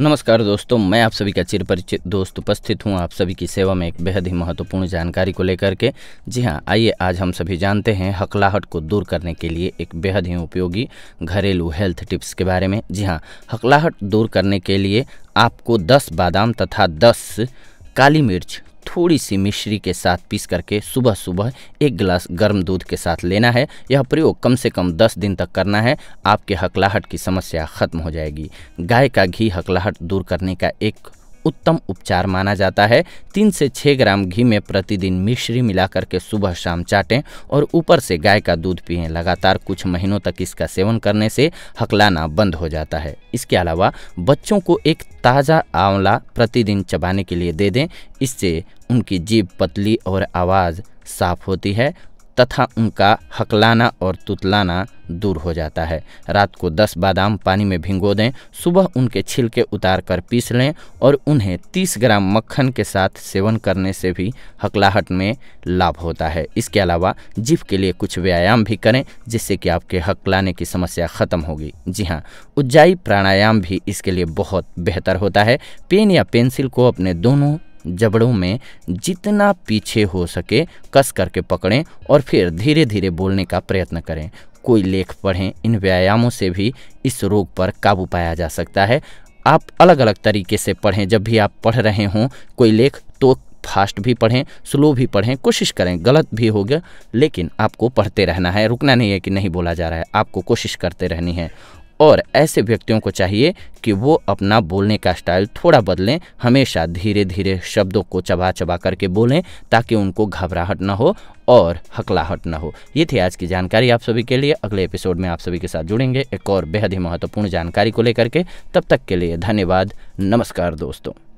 नमस्कार दोस्तों मैं आप सभी का चिर परिचित दोस्त उपस्थित हूं आप सभी की सेवा में एक बेहद ही महत्वपूर्ण जानकारी को लेकर के जी हां आइए आज हम सभी जानते हैं हकलाहट को दूर करने के लिए एक बेहद ही उपयोगी घरेलू हेल्थ टिप्स के बारे में जी हां हकलाहट दूर करने के लिए आपको 10 बादाम तथा 10 काली मिर्च थोड़ी सी मिश्री के साथ पीस करके सुबह सुबह एक गिलास गर्म दूध के साथ लेना है यह प्रयोग कम से कम 10 दिन तक करना है आपके हकलाहट की समस्या खत्म हो जाएगी गाय का घी हकलाहट दूर करने का एक उत्तम उपचार माना जाता है तीन से छः ग्राम घी में प्रतिदिन मिश्री मिलाकर के सुबह शाम चाटें और ऊपर से गाय का दूध पिए लगातार कुछ महीनों तक इसका सेवन करने से हकलाना बंद हो जाता है इसके अलावा बच्चों को एक ताज़ा आंवला प्रतिदिन चबाने के लिए दे दें इससे उनकी जीभ पतली और आवाज़ साफ होती है तथा उनका हकलाना और तुतलाना दूर हो जाता है रात को 10 बादाम पानी में भिंगो दें सुबह उनके छिलके उतार कर पीस लें और उन्हें 30 ग्राम मक्खन के साथ सेवन करने से भी हकलाहट में लाभ होता है इसके अलावा जिफ के लिए कुछ व्यायाम भी करें जिससे कि आपके हकलाने की समस्या ख़त्म होगी जी हाँ उज्जाई प्राणायाम भी इसके लिए बहुत बेहतर होता है पेन या पेंसिल को अपने दोनों जबड़ों में जितना पीछे हो सके कस करके पकड़ें और फिर धीरे धीरे बोलने का प्रयत्न करें कोई लेख पढ़ें इन व्यायामों से भी इस रोग पर काबू पाया जा सकता है आप अलग अलग तरीके से पढ़ें जब भी आप पढ़ रहे हों कोई लेख तो फास्ट भी पढ़ें स्लो भी पढ़ें कोशिश करें गलत भी हो गया लेकिन आपको पढ़ते रहना है रुकना नहीं है कि नहीं बोला जा रहा है आपको कोशिश करते रहनी है और ऐसे व्यक्तियों को चाहिए कि वो अपना बोलने का स्टाइल थोड़ा बदलें हमेशा धीरे धीरे शब्दों को चबा चबा करके बोलें ताकि उनको घबराहट ना हो और हकलाहट ना हो ये थी आज की जानकारी आप सभी के लिए अगले एपिसोड में आप सभी के साथ जुड़ेंगे एक और बेहद ही महत्वपूर्ण जानकारी को लेकर के तब तक के लिए धन्यवाद नमस्कार दोस्तों